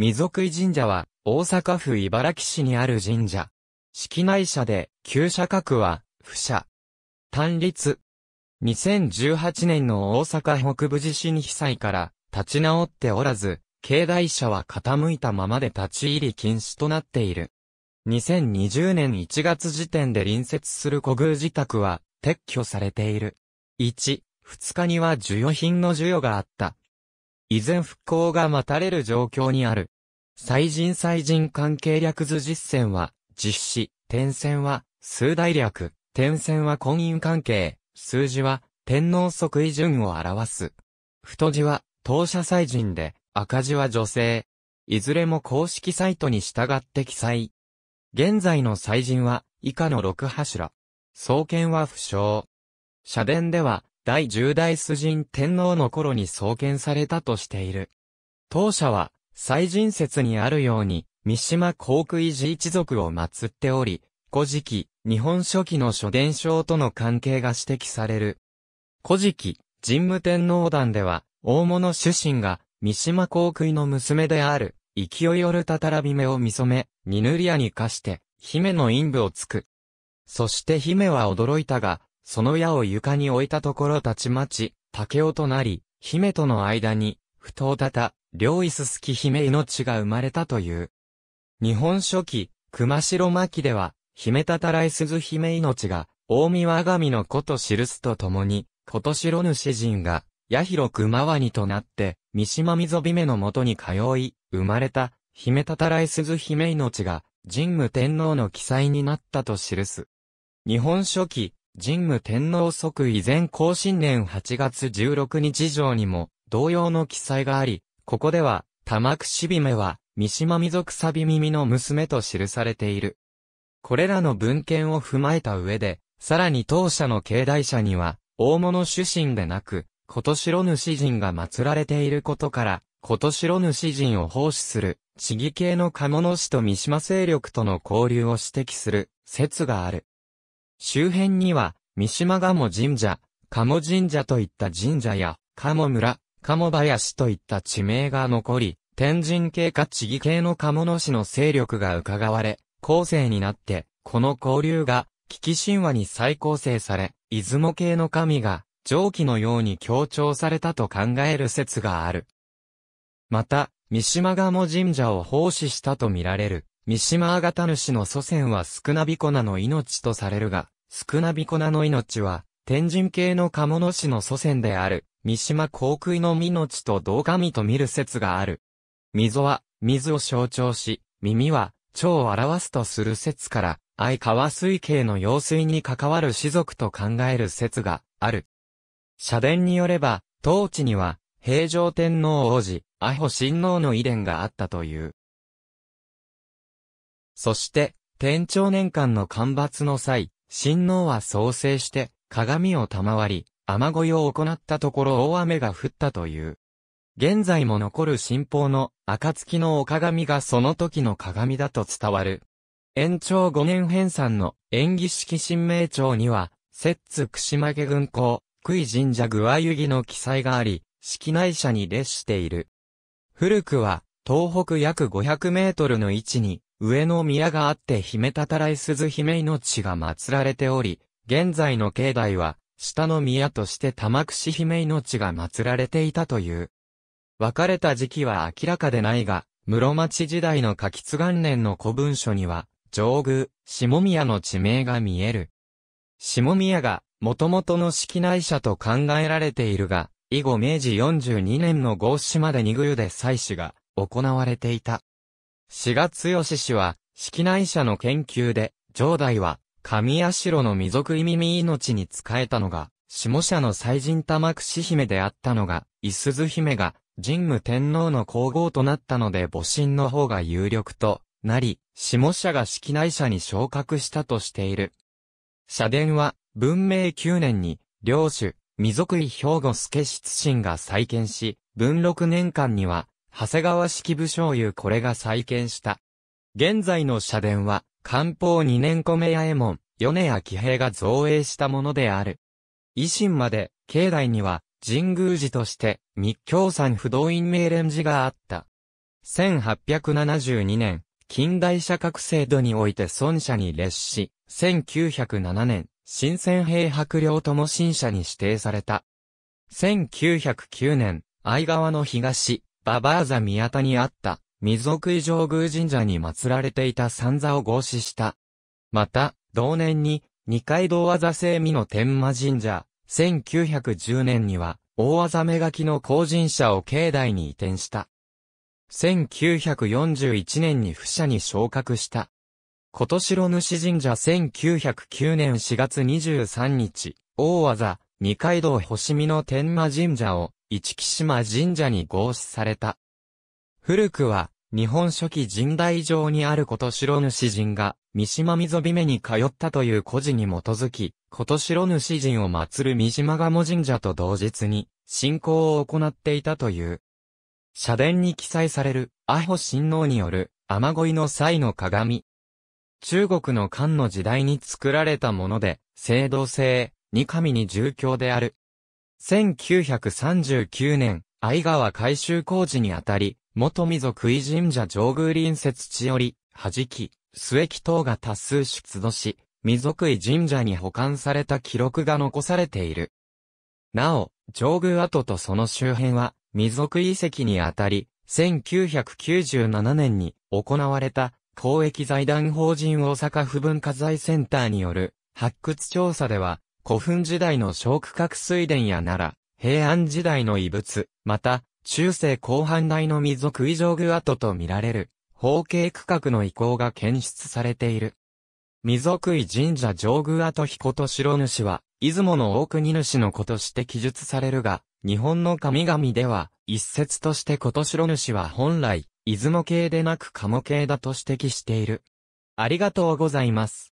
溝食神社は、大阪府茨木市にある神社。式内社で、旧社格は、不社。単立。2018年の大阪北部地震被災から立ち直っておらず、境内社は傾いたままで立ち入り禁止となっている。2020年1月時点で隣接する古宮自宅は撤去されている。1、2日には需要品の需要があった。依然復興が待たれる状況にある。祭人祭人関係略図実践は、実施、点線は、数大略、点線は婚姻関係、数字は、天皇即位順を表す。太字は、当社祭人で、赤字は女性。いずれも公式サイトに従って記載。現在の祭人は、以下の六柱。創建は不詳。社殿では、第十代崇神天皇の頃に創建されたとしている。当社は、祭神説にあるように、三島航空維持一族を祀っており、古事記、日本書紀の書伝承との関係が指摘される。古事記、神武天皇団では、大物主神が、三島航空の娘である、勢いよるたたらびめを見染め、ニヌリアに化して、姫の陰部をつく。そして姫は驚いたが、その矢を床に置いたところたちまち、竹雄となり、姫との間に、不当たた、両椅子好き姫命が生まれたという。日本書紀、熊代巻では、姫たたらい鈴姫命が、大見和神の子と記すとともに、ことしろ主人が、八広熊和にとなって、三島溝姫のもとに通い、生まれた、姫たたらい鈴姫命が、神武天皇の記載になったと記す。日本書紀、神武天皇即位前後新年8月16日上にも、同様の記載があり、ここでは、玉串姫は、三島未族サビ耳の娘と記されている。これらの文献を踏まえた上で、さらに当社の境内社には、大物主神でなく、ことしろ主人が祀られていることから、ことしろ主人を奉仕する、地義系の鴨の氏と三島勢力との交流を指摘する、説がある。周辺には、三島鴨神社、鴨神社といった神社や、鴨村、鴨林といった地名が残り、天神系か地義系の鴨野市の勢力が伺われ、後世になって、この交流が、危機神話に再構成され、出雲系の神が、上記のように強調されたと考える説がある。また、三島鴨神社を奉仕したとみられる、三島あがた主の祖先は少なびこなの命とされるが、少なびこなの命は、天神系の鴨野氏の祖先である、三島航空の命と同神と見る説がある。溝は、水を象徴し、耳は、蝶を表すとする説から、相川水系の用水に関わる士族と考える説がある。社殿によれば、当地には、平城天皇王子、阿保親王の遺伝があったという。そして、天長年間の干ばつの際、親王は創生して、鏡を賜り、雨乞いを行ったところ大雨が降ったという。現在も残る信仰の暁のお鏡がその時の鏡だと伝わる。延長5年編纂の演技式新名帳には、摂津串間家軍港、杭神社具合湯の記載があり、式内社に列している。古くは、東北約500メートルの位置に、上の宮があって姫たたらい鈴姫命が祀られており、現在の境内は、下の宮として玉串姫命が祀られていたという。別れた時期は明らかでないが、室町時代の柿津元年の古文書には、上宮、下宮の地名が見える。下宮が、元々の式内社と考えられているが、以後明治42年の合祀まで二宮で祭祀が行われていた。志賀吉氏は、式内社の研究で、上代は、神社の未属意耳命に仕えたのが、下社の祭神玉串姫であったのが、伊鈴姫が、神武天皇の皇后となったので母神の方が有力となり、下社が式内社に昇格したとしている。社殿は、文明9年に、領主、未属意兵庫助出神が再建し、文禄年間には、長谷川式武将優これが再建した。現在の社殿は、官報二年米八右門、米屋騎兵が造営したものである。維新まで、境内には、神宮寺として、密教山不動院明蓮寺があった。1872年、近代社格制度において孫社に列し、1907年、新鮮兵白領とも新社に指定された。1909年、相川の東、ババーザ宮田にあった、水奥井上宮神社に祀られていた三座を合祀した。また、同年に、二階堂和座聖美の天魔神社、1910年には、大和座目書きの後神社を境内に移転した。1941年に不社に昇格した。今年城主神社1909年4月23日、大和座、二階堂星見の天魔神社を、市木島神社に合祀された。古くは、日本初期神代上にあること白主人が、三島溝姫に通ったという古事に基づき、こと白主人を祀る三島鴨神社と同日に、信仰を行っていたという。社殿に記載される、阿保神王による、雨乞いの際の鏡。中国の漢の時代に作られたもので、聖堂制、二神に住教である。1939年、愛川改修工事にあたり、元溝杭神社上宮隣接地より、はじき、末木等が多数出土し、溝杭神社に保管された記録が残されている。なお、上宮跡とその周辺は、溝杭遺跡にあたり、1997年に行われた公益財団法人大阪府文化財センターによる発掘調査では古墳時代の小区画水田や奈良、平安時代の遺物、また中世後半代の溝食い上具跡と見られる、方形区画の遺構が検出されている。溝食い神社上宮跡彦と城主は、出雲の大国主の子として記述されるが、日本の神々では、一説として琴城主は本来、出雲系でなく鴨系だと指摘している。ありがとうございます。